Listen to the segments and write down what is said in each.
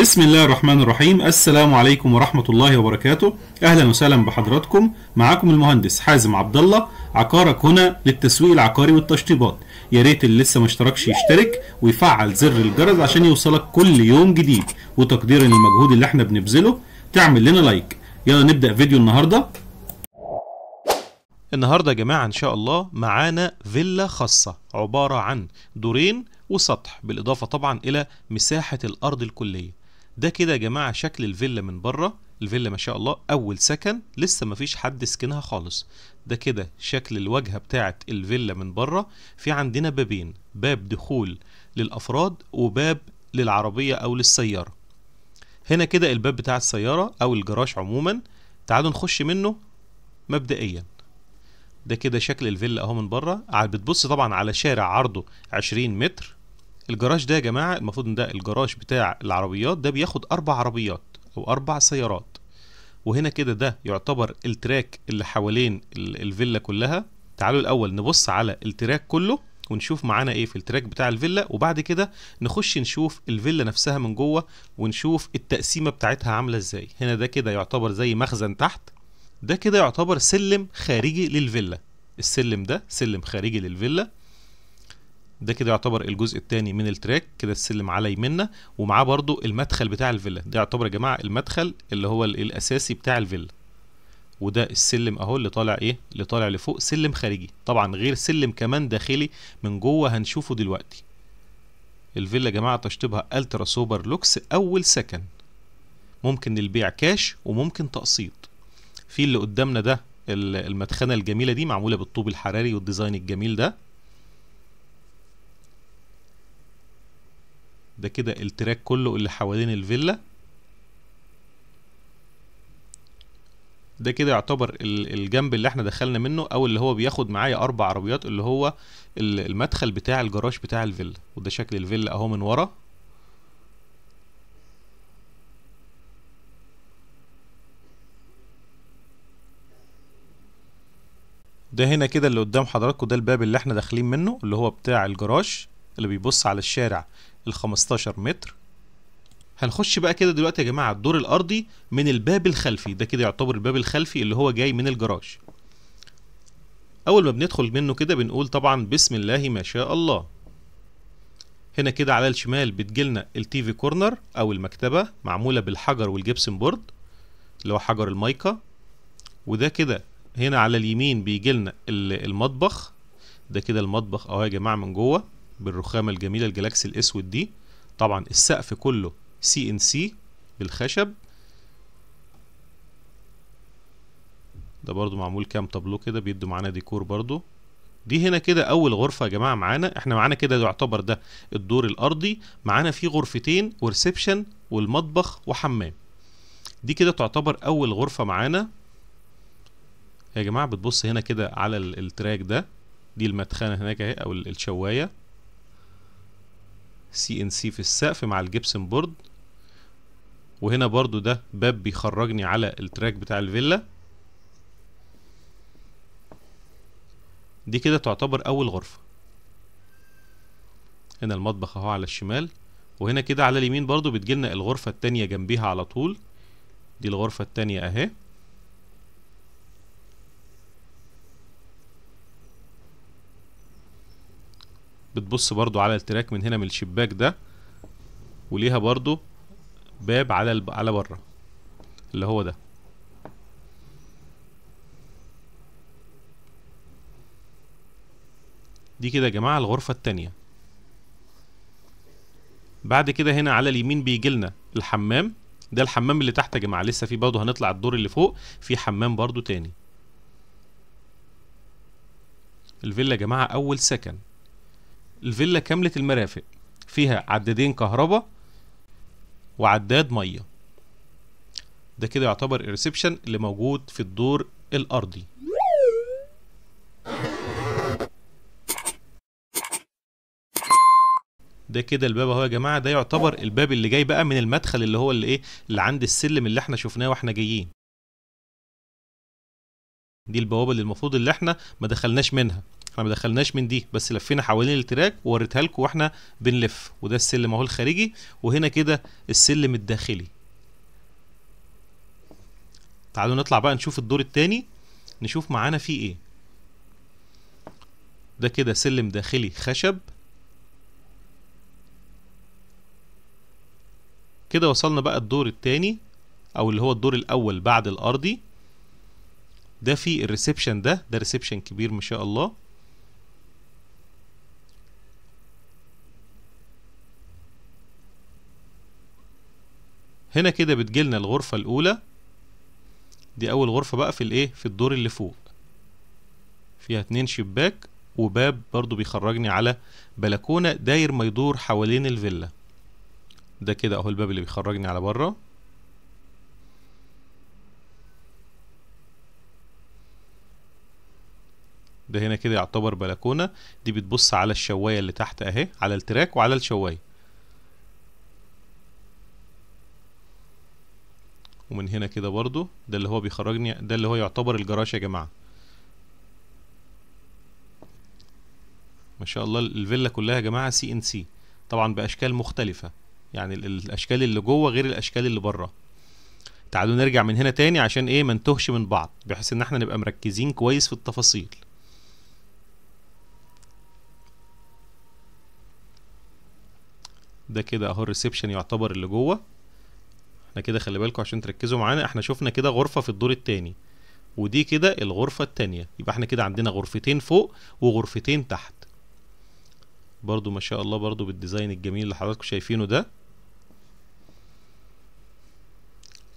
بسم الله الرحمن الرحيم السلام عليكم ورحمة الله وبركاته أهلا وسهلا بحضراتكم معاكم المهندس حازم عبد الله عقارك هنا للتسويق العقاري والتشطيبات يا ريت اللي لسه ما اشتركش يشترك ويفعل زر الجرس عشان يوصلك كل يوم جديد وتقديرا للمجهود اللي احنا بنبذله تعمل لنا لايك يلا نبدأ فيديو النهاردة النهاردة يا جماعة إن شاء الله معانا فيلا خاصة عبارة عن دورين وسطح بالإضافة طبعا إلى مساحة الأرض الكلية ده كده يا جماعه شكل الفيلا من بره الفيلا ما شاء الله اول سكن لسه ما فيش حد سكنها خالص ده كده شكل الواجهه بتاعه الفيلا من بره في عندنا بابين باب دخول للافراد وباب للعربيه او للسياره هنا كده الباب بتاع السياره او الجراج عموما تعالوا نخش منه مبدئيا ده كده شكل الفيلا اهو من بره بتبص طبعا على شارع عرضه 20 متر الجراج ده يا جماعه المفروض ان ده الجراج بتاع العربيات ده بياخد اربع عربيات او اربع سيارات وهنا كده ده يعتبر التراك اللي حوالين الفيلا كلها تعالوا الاول نبص على التراك كله ونشوف معانا ايه في التراك بتاع الفيلا وبعد كده نخش نشوف الفيلا نفسها من جوه ونشوف التقسيمه بتاعتها عامله ازاي هنا ده كده يعتبر زي مخزن تحت ده كده يعتبر سلم خارجي للفيلا السلم ده سلم خارجي للفيلا ده كده يعتبر الجزء الثاني من التراك كده السلم على يمنا ومعاه برضو المدخل بتاع الفيلا ده يعتبر يا جماعه المدخل اللي هو الاساسي بتاع الفيلا وده السلم اهو اللي طالع ايه اللي طالع لفوق سلم خارجي طبعا غير سلم كمان داخلي من جوه هنشوفه دلوقتي الفيلا يا جماعه تشطيبها الترا سوبر لوكس اول سكن ممكن البيع كاش وممكن تقسيط في اللي قدامنا ده المدخنه الجميله دي معموله بالطوب الحراري والديزاين الجميل ده ده كده التراك كله اللي حوالين الفيلا ده كده يعتبر الجنب اللي احنا دخلنا منه او اللي هو بياخد معايا اربع عربيات اللي هو المدخل بتاع الجراج بتاع الفيلا وده شكل الفيلا اهو من ورا ده هنا كده اللي قدام حضراتكم ده الباب اللي احنا داخلين منه اللي هو بتاع الجراج اللي بيبص على الشارع ال 15 متر هنخش بقى كده دلوقتي يا جماعه على الدور الارضي من الباب الخلفي ده كده يعتبر الباب الخلفي اللي هو جاي من الجراج اول ما بندخل منه كده بنقول طبعا بسم الله ما شاء الله هنا كده على الشمال بتجيلنا التي في كورنر او المكتبه معموله بالحجر والجبسن بورد اللي هو حجر المايكا وده كده هنا على اليمين بيجيلنا المطبخ ده كده المطبخ اهو يا جماعه من جوه بالرخامه الجميله الجلاكسي الاسود دي طبعا السقف كله سي ان سي بالخشب ده برضو معمول كام طابلو كده بيدوا معانا ديكور برضو دي هنا كده اول غرفه يا جماعه معانا احنا معانا كده يعتبر ده الدور الارضي معانا فيه غرفتين وريسبشن والمطبخ وحمام دي كده تعتبر اول غرفه معانا يا جماعه بتبص هنا كده على التراك ده دي المدخنه هناك اهي او الشوايه سي ان سي في السقف مع الجبسن بورد وهنا برضو ده باب بيخرجني على التراك بتاع الفيلا دي كده تعتبر اول غرفة هنا المطبخ اهو على الشمال وهنا كده على اليمين برضو بتجيلنا الغرفة التانية جنبيها على طول دي الغرفة التانية اهي بتبص برضو على التراك من هنا من الشباك ده وليها برضو باب على الب... على بره اللي هو ده دي كده يا جماعه الغرفه التانية بعد كده هنا على اليمين بيجي لنا الحمام ده الحمام اللي تحت يا جماعه لسه في برضه هنطلع الدور اللي فوق في حمام برضه تاني الفيلا يا جماعه اول سكن الفيلا كامله المرافق فيها عدادين كهرباء وعداد ميه ده كده يعتبر الريسبشن اللي موجود في الدور الارضي ده كده الباب اهو يا جماعه ده يعتبر الباب اللي جاي بقى من المدخل اللي هو اللي ايه اللي عند السلم اللي احنا شفناه واحنا جايين دي البوابه اللي المفروض اللي احنا ما دخلناش منها احنا ما دخلناش من دي بس لفينا حوالين التراك ووريتها لكم واحنا بنلف وده السلم اهو الخارجي وهنا كده السلم الداخلي تعالوا نطلع بقى نشوف الدور الثاني نشوف معانا فيه ايه ده كده سلم داخلي خشب كده وصلنا بقى الدور الثاني او اللي هو الدور الاول بعد الارضي ده في الريسبشن ده ده ريسبشن كبير ما شاء الله هنا كده بتجيلنا الغرفة الأولى دي أول غرفة بقى في الإيه في الدور اللي فوق فيها اتنين شباك وباب برضو بيخرجني على بلكونة داير ما يدور حوالين الفيلا ده كده أهو الباب اللي بيخرجني على بره ده هنا كده يعتبر بلكونة دي بتبص على الشواية اللي تحت اهي على التراك وعلى الشواية ومن هنا كده برضو ده اللي هو بيخرجني ده اللي هو يعتبر الجراش يا جماعة ما شاء الله الفيلا كلها يا جماعة سي ان سي طبعا بأشكال مختلفة يعني الأشكال اللي جوه غير الأشكال اللي بره تعالوا نرجع من هنا تاني عشان ايه ما نتوهش من بعض بحيث ان احنا نبقى مركزين كويس في التفاصيل ده كده اهو الريسبشن يعتبر اللي جوه احنا كده خلي بالكم عشان تركزوا معانا احنا شفنا كده غرفة في الدور التاني ودي كده الغرفة التانية يبقى احنا كده عندنا غرفتين فوق وغرفتين تحت برضو ما شاء الله برضو بالديزاين الجميل اللي حضراتكم شايفينه ده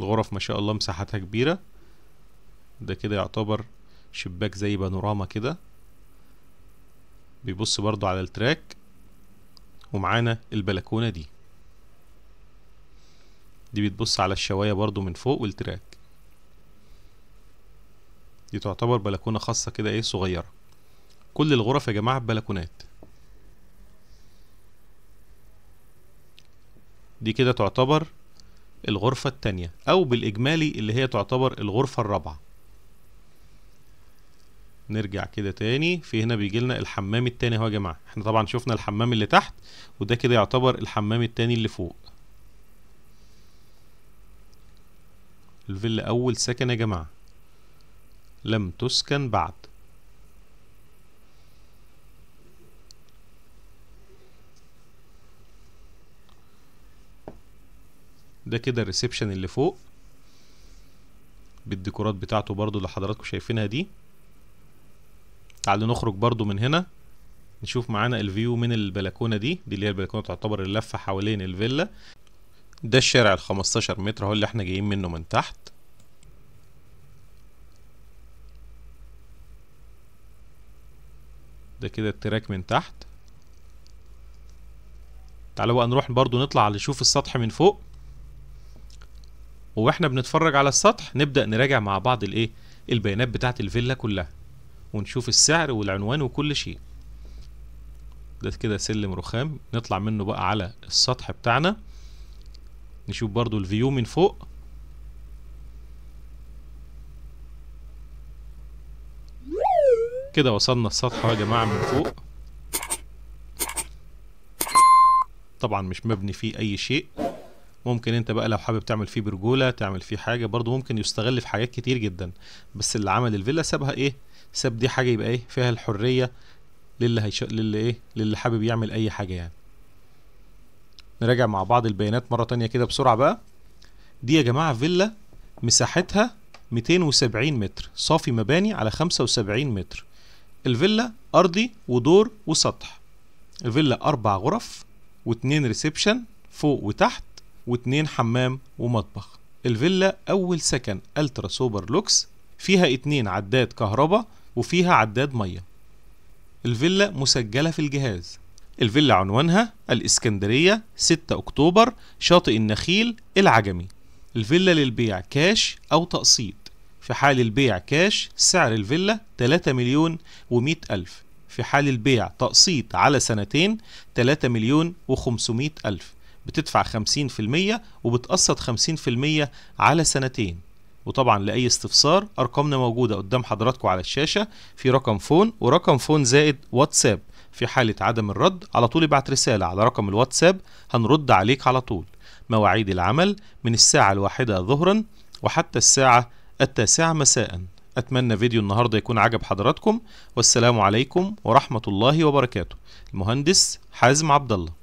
الغرف ما شاء الله مساحتها كبيرة ده كده يعتبر شباك زي بانوراما كده بيبص برضو على التراك ومعانا البلكونة دي دي بتبص على الشواية برضو من فوق والتراك دي تعتبر بلكونة خاصة كده ايه صغيرة كل الغرف يا جماعة بلكونات دي كده تعتبر الغرفة التانية أو بالإجمالي اللي هي تعتبر الغرفة الرابعة نرجع كده تاني في هنا بيجي لنا الحمام التاني اهو يا جماعة احنا طبعا شفنا الحمام اللي تحت وده كده يعتبر الحمام التاني اللي فوق الفيلا أول سكن يا جماعة لم تسكن بعد ده كده الريسبشن اللي فوق بالديكورات بتاعته برضو اللي حضراتكم شايفينها دي تعالوا نخرج برضو من هنا نشوف معانا الفيو من البلكونه دي دي اللي هي البلكونه تعتبر اللفه حوالين الفيلا ده الشارع ال 15 متر اهو اللي احنا جايين منه من تحت ده كده التراك من تحت تعالوا بقى نروح برضو نطلع نشوف السطح من فوق واحنا بنتفرج على السطح نبدأ نراجع مع بعض الايه البيانات بتاعة الفيلا كلها ونشوف السعر والعنوان وكل شيء ده كده سلم رخام نطلع منه بقى على السطح بتاعنا نشوف برضو الفيو من فوق كده وصلنا السطح يا جماعة من فوق طبعا مش مبني فيه اي شيء ممكن انت بقى لو حابب تعمل فيه برجولة تعمل فيه حاجة برضو ممكن يستغل في حاجات كتير جدا بس اللي عمل الفيلا سابها ايه ساب دي حاجة يبقى ايه فيها الحرية للي هيش... للي ايه للي حابب يعمل اي حاجة يعني نراجع مع بعض البيانات مرة تانية كده بسرعة بقى دي يا جماعة فيلا مساحتها 270 متر صافي مباني على 75 متر الفيلا أرضي ودور وسطح الفيلا أربع غرف واتنين ريسبشن فوق وتحت واتنين حمام ومطبخ الفيلا أول سكن ألترا سوبر لوكس فيها اتنين عداد كهرباء وفيها عداد مية الفيلا مسجلة في الجهاز الفيلا عنوانها الإسكندرية 6 أكتوبر شاطئ النخيل العجمي الفيلا للبيع كاش أو تقسيط في حال البيع كاش سعر الفيلا 3 مليون و ألف في حال البيع تقسيط على سنتين 3 مليون و500 ألف بتدفع 50% وبتقسط 50% على سنتين وطبعا لأي استفسار أرقامنا موجودة قدام حضراتكم على الشاشة في رقم فون ورقم فون زائد واتساب في حالة عدم الرد على طول ابعت رسالة على رقم الواتساب هنرد عليك على طول مواعيد العمل من الساعة الواحدة ظهرا وحتى الساعة التاسعة مساء أتمنى فيديو النهاردة يكون عجب حضراتكم والسلام عليكم ورحمة الله وبركاته المهندس حازم عبد الله